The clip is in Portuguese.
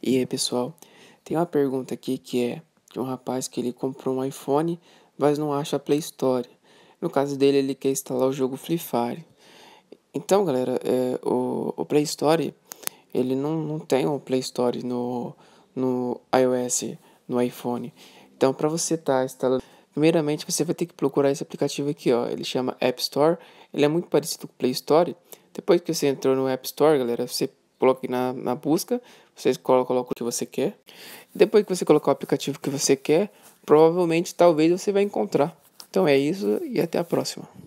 E aí, pessoal, tem uma pergunta aqui que é de um rapaz que ele comprou um iPhone, mas não acha a Play Store. No caso dele, ele quer instalar o jogo Free Fire. Então, galera, é, o, o, Play Store, ele não, não tem o um Play Store no, no iOS, no iPhone. Então, para você estar tá instalando... Primeiramente, você vai ter que procurar esse aplicativo aqui, ó. Ele chama App Store. Ele é muito parecido com o Play Store. Depois que você entrou no App Store, galera, você coloque na, na busca, você coloca o que você quer. Depois que você colocar o aplicativo que você quer, provavelmente, talvez você vai encontrar. Então é isso e até a próxima.